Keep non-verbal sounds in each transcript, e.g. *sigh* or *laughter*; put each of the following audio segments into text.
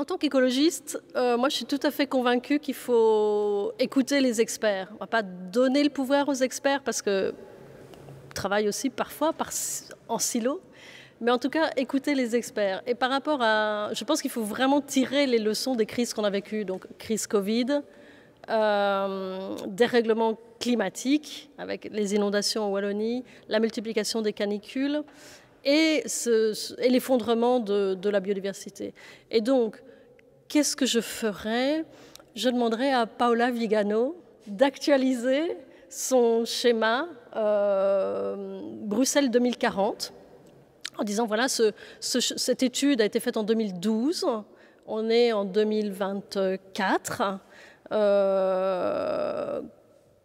En tant qu'écologiste, euh, moi je suis tout à fait convaincue qu'il faut écouter les experts. On ne va pas donner le pouvoir aux experts parce que travaille aussi parfois en silo. Mais en tout cas, écouter les experts. Et par rapport à. Je pense qu'il faut vraiment tirer les leçons des crises qu'on a vécues. Donc, crise Covid, euh, dérèglement climatique, avec les inondations en Wallonie, la multiplication des canicules et, l'effondrement de, de, la biodiversité. Et donc, qu'est-ce que je ferais Je demanderais à Paola Vigano d'actualiser son schéma euh, Bruxelles 2040 en disant voilà, cette étude a été faite en 2012, on est en 2024. Euh,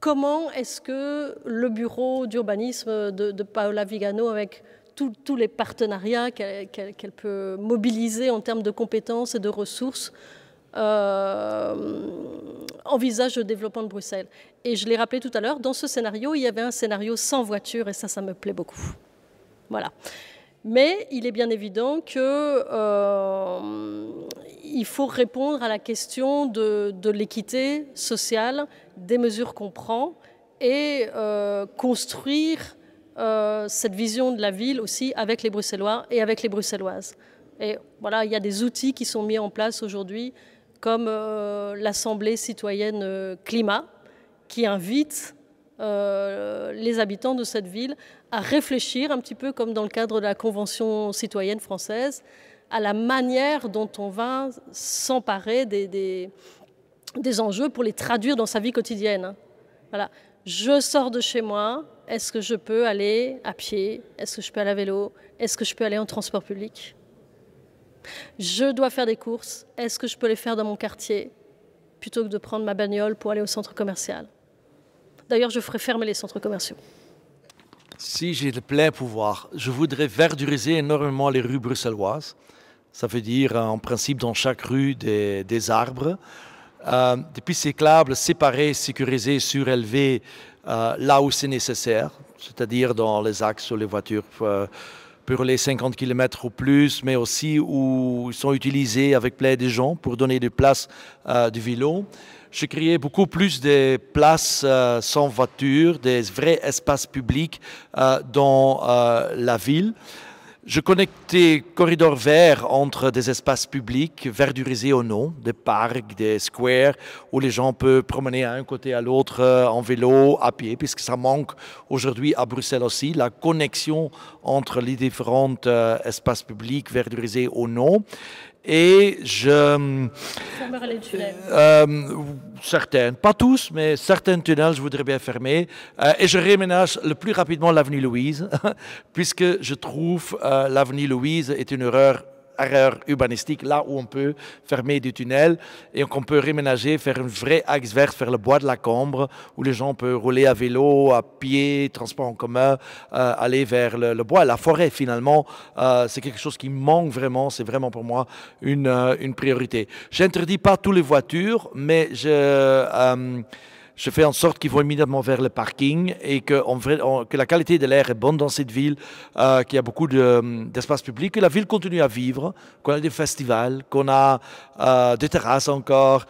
comment est-ce que le bureau d'urbanisme de, Paola Vigano, avec tous les partenariats qu'elle peut mobiliser en termes de compétences et de ressources euh, envisage le développement de Bruxelles. Et je l'ai rappelé tout à l'heure, dans ce scénario, il y avait un scénario sans voiture, et ça, ça me plaît beaucoup. Voilà. Mais il est bien évident qu'il euh, faut répondre à la question de, l'équité sociale, des mesures qu'on prend, et euh, construire euh, cette vision de la ville aussi avec les Bruxellois et avec les Bruxelloises. Et voilà, il y a des outils qui sont mis en place aujourd'hui, comme euh, l'Assemblée citoyenne euh, climat, qui invite les habitants de cette ville à réfléchir un petit peu comme dans le cadre de la Convention citoyenne française à la manière dont on va s'emparer des, des enjeux pour les traduire dans sa vie quotidienne. Voilà. Je sors de chez moi, est-ce que je peux aller à pied Est-ce que je peux aller à vélo Est-ce que je peux aller en transport public Je dois faire des courses. Est-ce que je peux les faire dans mon quartier plutôt que de prendre ma bagnole pour aller au centre commercial D'ailleurs, je ferai fermer les centres commerciaux. Si j'ai le plein pouvoir, je voudrais verduriser énormément les rues bruxelloises. Ça veut dire, euh, en principe, dans chaque rue, des, arbres. Euh, des pistes cyclables séparées, sécurisées, surélevées, euh, là où c'est nécessaire, c'est-à-dire dans les axes ou les voitures euh, pour les 50 km ou plus, mais aussi où ils sont utilisés avec plein de gens pour donner des places euh, du vélo. J'ai créé beaucoup plus de places sans voiture, des vrais espaces publics dans la ville. Je connectais corridors verts entre des espaces publics, verdurisés ou non, des parcs, des squares, où les gens peuvent promener à un côté à l'autre euh, en vélo, à pied, puisque ça manque aujourd'hui à Bruxelles aussi, la connexion entre les différents euh, espaces publics, verdurisés ou non. Et je... Certains, euh, euh, certaines, pas tous, mais certains tunnels, je voudrais bien fermer. Euh, et je réménage le plus rapidement l'avenue Louise, *laughs* puisque je trouve l'avenue Louise est une horreur urbanistique urbanistique là où on peut fermer du tunnel et qu'on peut réménager, faire un vrai axe vert vers le bois de la Combre, où les gens peuvent rouler à vélo, à pied, transport en commun, euh, aller vers le, bois, la forêt finalement. Euh, c'est quelque chose qui manque vraiment, c'est vraiment pour moi une, euh, une priorité. J'interdis pas toutes les voitures, mais je je fais en sorte qu'ils vont immédiatement vers le parking et que, on, que la qualité de l'air est bonne dans cette ville, euh, qu'il y a beaucoup euh, d'espace public, que la ville continue à vivre, qu'on a des festivals, qu'on a euh, des terrasses encore,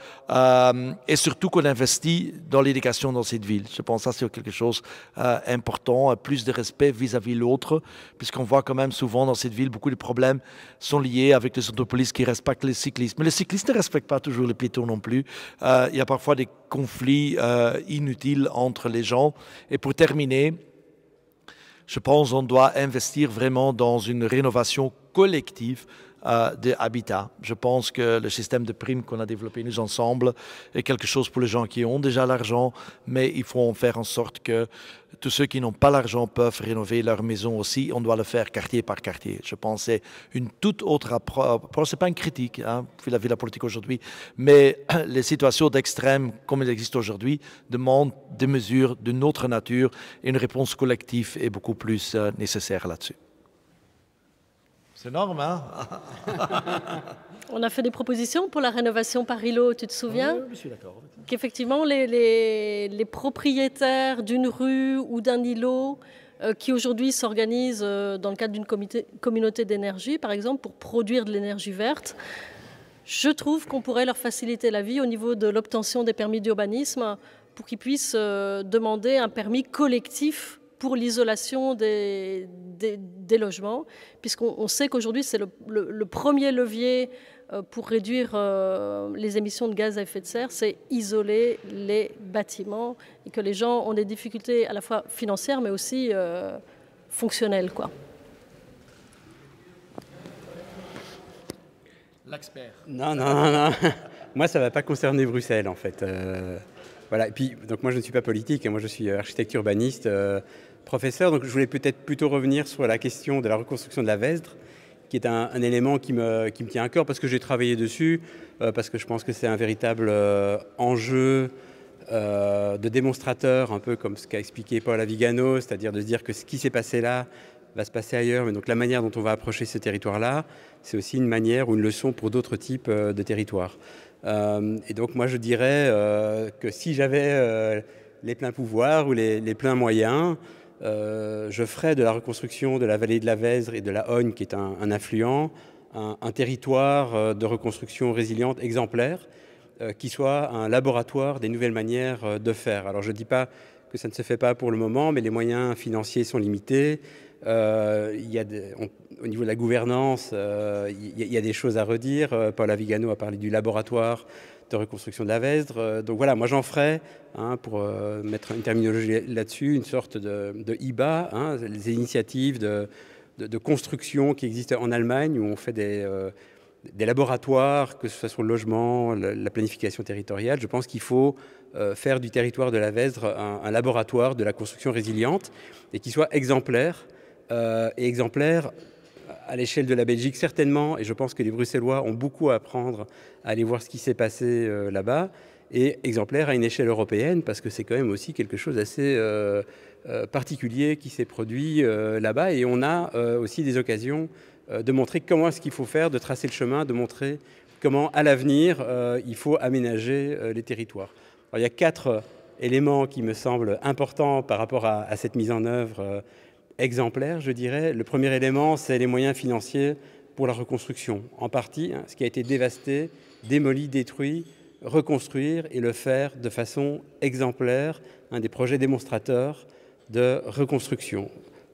et surtout qu'on investit dans l'éducation dans cette ville. Je pense que ça, c'est quelque chose d'important, plus de respect vis-à-vis de l'autre, puisqu'on voit quand même souvent dans cette ville, beaucoup de problèmes sont liés avec les autopolices qui respectent les cyclistes. Mais les cyclistes ne respectent pas toujours les piétons non plus. il y a parfois des conflits euh, inutiles entre les gens. Et pour terminer, je pense qu'on doit investir vraiment dans une rénovation collective euh, de habitat. Je pense que le système de primes qu'on a développé nous ensemble est quelque chose pour les gens qui ont déjà l'argent, mais il faut faire en sorte que tous ceux qui n'ont pas l'argent peuvent rénover leur maison aussi. On doit le faire quartier par quartier. Je pense que c'est une toute autre approche. Ce n'est pas une critique, hein, vu la, de la politique aujourd'hui, mais *clears throat* les situations d'extrême, comme elles existent aujourd'hui, demandent des mesures d'une autre nature et une réponse collective est beaucoup plus euh, nécessaire là-dessus. C'est énorme, hein *laughs* On a fait des propositions pour la rénovation par îlot, tu te souviens je suis d'accord. Qu'effectivement, les, propriétaires d'une rue ou d'un îlot euh, qui aujourd'hui s'organisent euh, dans le cadre d'une communauté d'énergie, par exemple, pour produire de l'énergie verte, je trouve qu'on pourrait leur faciliter la vie au niveau de l'obtention des permis d'urbanisme pour qu'ils puissent euh, demander un permis collectif pour l'isolation des, des, logements, puisqu'on sait qu'aujourd'hui c'est le, premier levier euh, pour réduire euh, les émissions de gaz à effet de serre, c'est isoler les bâtiments et que les gens ont des difficultés à la fois financières mais aussi euh, fonctionnelles. Quoi. L'expert. Non, non, non, non. *laughs* moi, ça ne va pas concerner Bruxelles, en fait. voilà. Et puis, donc moi, je ne suis pas politique, hein. moi, je suis architecte urbaniste professeur. Donc, je voulais peut-être plutôt revenir sur la question de la reconstruction de la Vesdre, qui est un, élément qui me, qui me, tient à cœur parce que j'ai travaillé dessus, euh, parce que je pense que c'est un véritable euh, enjeu euh, de démonstrateur, un peu comme ce qu'a expliqué Paul Avigano, c'est-à-dire de se dire que ce qui s'est passé là va se passer ailleurs, mais donc la manière dont on va approcher ce territoire-là, c'est aussi une manière ou une leçon pour d'autres types de territoires. et donc moi je dirais que si j'avais les pleins pouvoirs ou les pleins moyens, euh, je ferai de la reconstruction de la vallée de la Vèzre et de la Hogne, qui est un, affluent, un, territoire euh, de reconstruction résiliente exemplaire, euh, qui soit un laboratoire des nouvelles manières de faire. Alors je ne dis pas que ça ne se fait pas pour le moment, mais les moyens financiers sont limités. au niveau de la gouvernance, il, y a, des choses à redire. Paul Avigano a parlé du laboratoire de reconstruction de la Vesdre. Euh, donc voilà, moi j'en ferai, hein, pour euh, mettre une terminologie là-dessus, une sorte de, IBA, hein, les initiatives de, construction qui existent en Allemagne, où on fait des, euh, laboratoires, que ce soit sur le logement, la, planification territoriale. Je pense qu'il faut faire du territoire de la Vesdre un, laboratoire de la construction résiliente et qui soit exemplaire. et exemplaire à l'échelle de la Belgique, certainement, et je pense que les Bruxellois ont beaucoup à apprendre à aller voir ce qui s'est passé euh, là-bas, et exemplaire à une échelle européenne, parce que c'est quand même aussi quelque chose d'assez euh, euh, particulier qui s'est produit là-bas, et on a aussi des occasions de montrer comment est-ce qu'il faut faire, de tracer le chemin, de montrer comment, à l'avenir, il faut aménager les territoires. il y a quatre éléments qui me semblent importants par rapport à, à cette mise en œuvre exemplaire, je dirais. Le premier élément, c'est les moyens financiers pour la reconstruction, en partie hein, ce qui a été dévasté, démoli, détruit, reconstruire et le faire de façon exemplaire, un des projets démonstrateurs de reconstruction.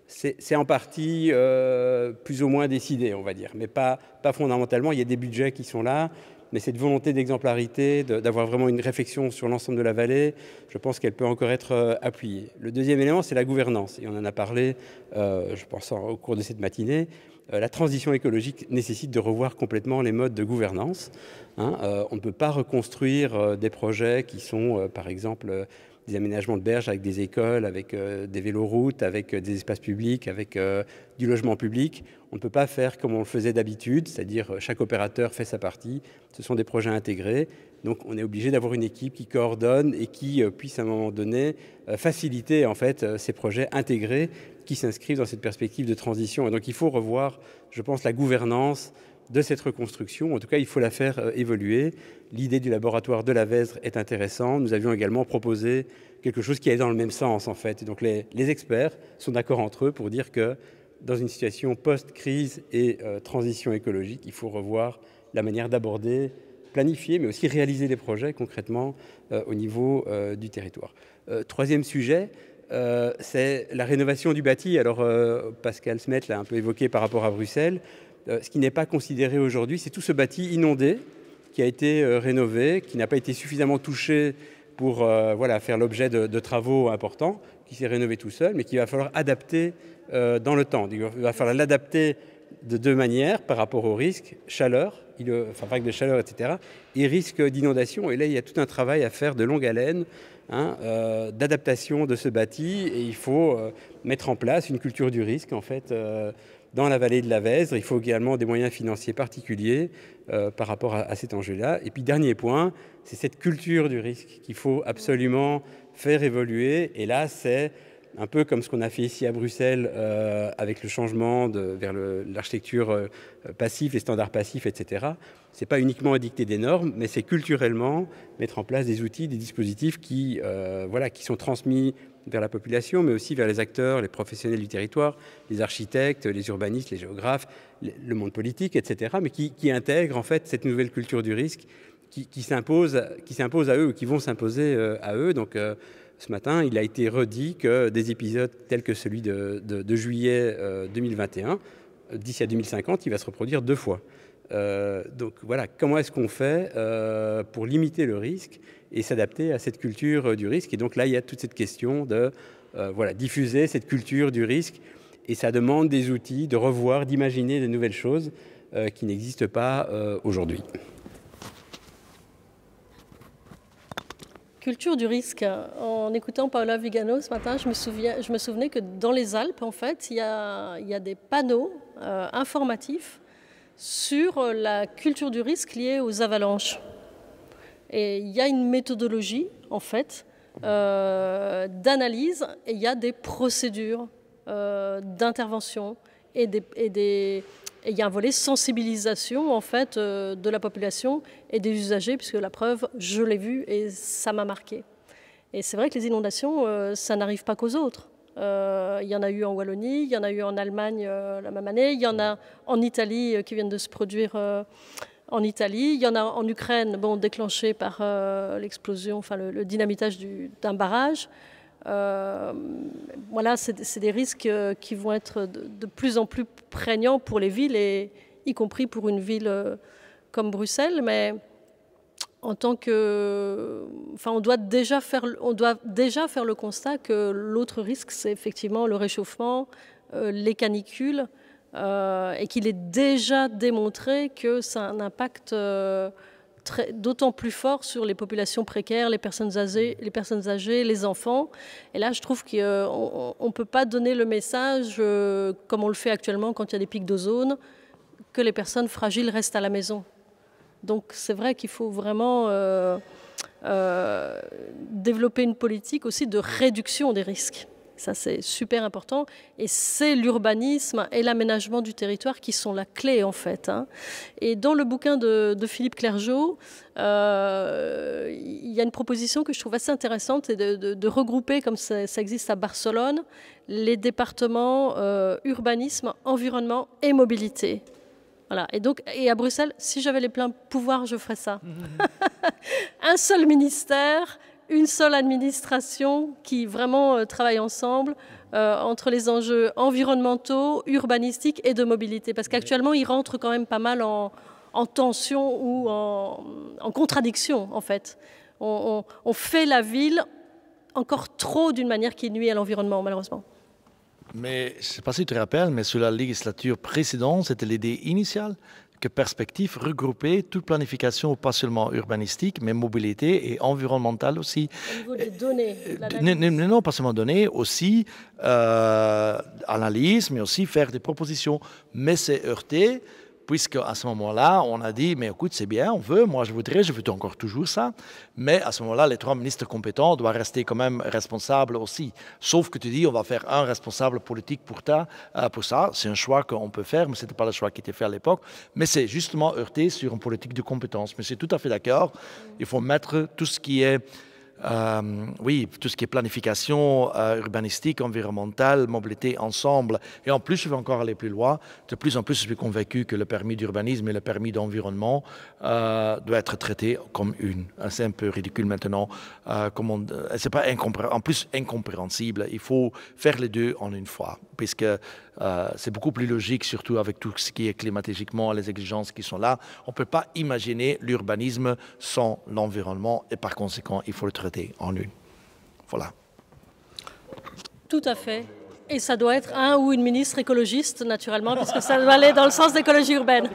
C'est en partie euh, plus ou moins décidé, on va dire, mais pas, pas fondamentalement. Il y a des budgets qui sont là, mais cette volonté d'exemplarité, d'avoir vraiment une réflexion sur l'ensemble de la vallée, je pense qu'elle peut encore être euh, appuyée. Le deuxième élément, c'est la gouvernance, et on en a parlé, euh, je pense, au cours de cette matinée. Euh, la transition écologique nécessite de revoir complètement les modes de gouvernance. Hein. on ne peut pas reconstruire des projets qui sont, par exemple, des aménagements de berges avec des écoles, avec euh, des véloroutes, avec euh, des espaces publics, avec euh, du logement public. On ne peut pas faire comme on le faisait d'habitude, c'est-à-dire chaque opérateur fait sa partie. Ce sont des projets intégrés. Donc on est obligé d'avoir une équipe qui coordonne et qui puisse à un moment donné faciliter en fait ces projets intégrés qui s'inscrivent dans cette perspective de transition. Et donc il faut revoir, je pense, la gouvernance, de cette reconstruction. En tout cas, il faut la faire euh, évoluer. L'idée du laboratoire de la Vesre est intéressante. Nous avions également proposé quelque chose qui allait dans le même sens, en fait. donc, les, experts sont d'accord entre eux pour dire que dans une situation post-crise et euh, transition écologique, il faut revoir la manière d'aborder, planifier, mais aussi réaliser les projets concrètement euh, au niveau du territoire. troisième sujet, c'est la rénovation du bâti. Alors, Pascal Smet l'a un peu évoqué par rapport à Bruxelles. Euh, ce qui n'est pas considéré aujourd'hui, c'est tout ce bâti inondé qui a été euh, rénové, qui n'a pas été suffisamment touché pour euh, voilà, faire l'objet de, travaux importants, qui s'est rénové tout seul, mais qu'il va falloir adapter dans le temps. Il va falloir l'adapter de deux manières par rapport au risque, chaleur, il, enfin vague de chaleur, etc., et risque d'inondation. Et là, il y a tout un travail à faire de longue haleine, hein, d'adaptation de ce bâti, et il faut mettre en place une culture du risque, en fait dans la vallée de la Vèzre. Il faut également des moyens financiers particuliers euh, par rapport à cet enjeu-là. Et puis dernier point, c'est cette culture du risque qu'il faut absolument faire évoluer. Et là, c'est un peu comme ce qu'on a fait ici à Bruxelles euh, avec le changement vers l'architecture euh, passive, les standards passifs, etc. Ce n'est pas uniquement édicter des normes, mais c'est culturellement mettre en place des outils, des dispositifs qui, euh, voilà, qui sont transmis vers la population, mais aussi vers les acteurs, les professionnels du territoire, les architectes, les urbanistes, les géographes, le monde politique, etc., mais qui, qui intègrent en fait cette nouvelle culture du risque qui, qui s'impose à eux ou qui vont s'imposer à eux. Donc, ce matin, il a été redit que des épisodes tels que celui de, juillet 2021, euh, euh, d'ici à 2050, il va se reproduire deux fois. Euh, donc voilà, comment est-ce qu'on fait pour limiter le risque et s'adapter à cette culture du risque Et donc là, il y a toute cette question de diffuser cette culture du risque. Et ça demande des outils, de revoir, d'imaginer de nouvelles choses qui n'existent pas aujourd'hui. culture du risque. En écoutant Paola Vigano ce matin, je me, souviens, je me souvenais que dans les Alpes, en fait, il y a, des panneaux euh, informatifs sur la culture du risque liée aux avalanches. Et il y a une méthodologie, en fait, euh, d'analyse et il y a des procédures euh, d'intervention et, et des, et il y a un volet sensibilisation en fait euh, de la population et des usagers, puisque la preuve, je l'ai vue et ça m'a marqué. Et c'est vrai que les inondations, euh, ça n'arrive pas qu'aux autres. Euh, il y en a eu en Wallonie, il y en a eu en Allemagne la même année, il y en a en Italie qui viennent de se produire en Italie, il y en a en Ukraine, bon, déclenché par l'explosion, enfin le, dynamitage d'un barrage. Euh, voilà, c'est des risques euh, qui vont être de, plus en plus prégnants pour les villes, et y compris pour une ville euh, comme Bruxelles. Mais en tant que, enfin, on doit déjà faire, on doit déjà faire le constat que l'autre risque, c'est effectivement le réchauffement, les canicules, et qu'il est déjà démontré que ça a un impact d'autant plus fort sur les populations précaires, les personnes âgées, mm. les, enfants. Et là, je trouve qu'on ne peut pas donner le message, euh, comme on le fait actuellement quand il y a des pics d'ozone, que les personnes fragiles restent à la maison. Donc c'est vrai qu'il faut vraiment euh, euh, développer une politique aussi de réduction des risques. Ça, c'est super important. Et c'est l'urbanisme et l'aménagement du territoire qui sont la clé, en fait. Hein. Et dans le bouquin de, Philippe Clergeau, euh, il y a une proposition que je trouve assez intéressante, c'est de, regrouper, comme ça, existe à Barcelone, les départements euh, urbanisme, environnement et mobilité. Voilà. Et donc, et à Bruxelles, si j'avais les pleins pouvoirs, je ferais ça. Mmh, mmh, mmh. *laughs* Un seul ministère une seule administration qui vraiment euh, travaille ensemble euh, entre les enjeux environnementaux, urbanistiques et de mobilité. Parce qu'actuellement, ils rentrent quand même pas mal en, tension ou en, contradiction, en fait. On, fait la ville encore trop d'une manière qui nuit à l'environnement, malheureusement. Mais je ne sais pas si tu te rappelles, mais sous la législature précédente, c'était l'idée initiale que Perspective regrouper toute planification, pas seulement urbanistique, mais mobilité et environnementale aussi. Au niveau des données euh, non, pas seulement données, aussi euh, analyse, mais aussi faire des propositions. Mais c'est heurté puisque à ce moment-là, on a dit, mais écoute, c'est bien, on veut, moi je voudrais, je veux encore toujours ça, mais à ce moment-là, les trois ministres compétents doivent rester quand même responsables aussi. Sauf que tu dis, on va faire un responsable politique pour, euh, pour ça, c'est un choix qu'on peut faire, mais ce n'était pas le choix qui était fait à l'époque, mais c'est justement heurté sur une politique de compétence. Mais c'est tout à fait d'accord, il faut mettre tout ce qui est euh, oui, tout ce qui est planification euh, urbanistique, environnementale, mobilité ensemble. Et en plus, je vais encore aller plus loin. De plus en plus, je suis convaincu que le permis d'urbanisme et le permis d'environnement euh, doivent être traités comme une. C'est un peu ridicule maintenant. c'est pas en plus incompréhensible. Il faut faire les deux en une fois, puisque euh, c'est beaucoup plus logique, surtout avec tout ce qui est climatiquement, les exigences qui sont là. On ne peut pas imaginer l'urbanisme sans l'environnement et par conséquent, il faut le traiter en une. Voilà. Tout à fait. Et ça doit être un ou une ministre écologiste, naturellement, parce que ça doit aller dans le sens d'écologie urbaine.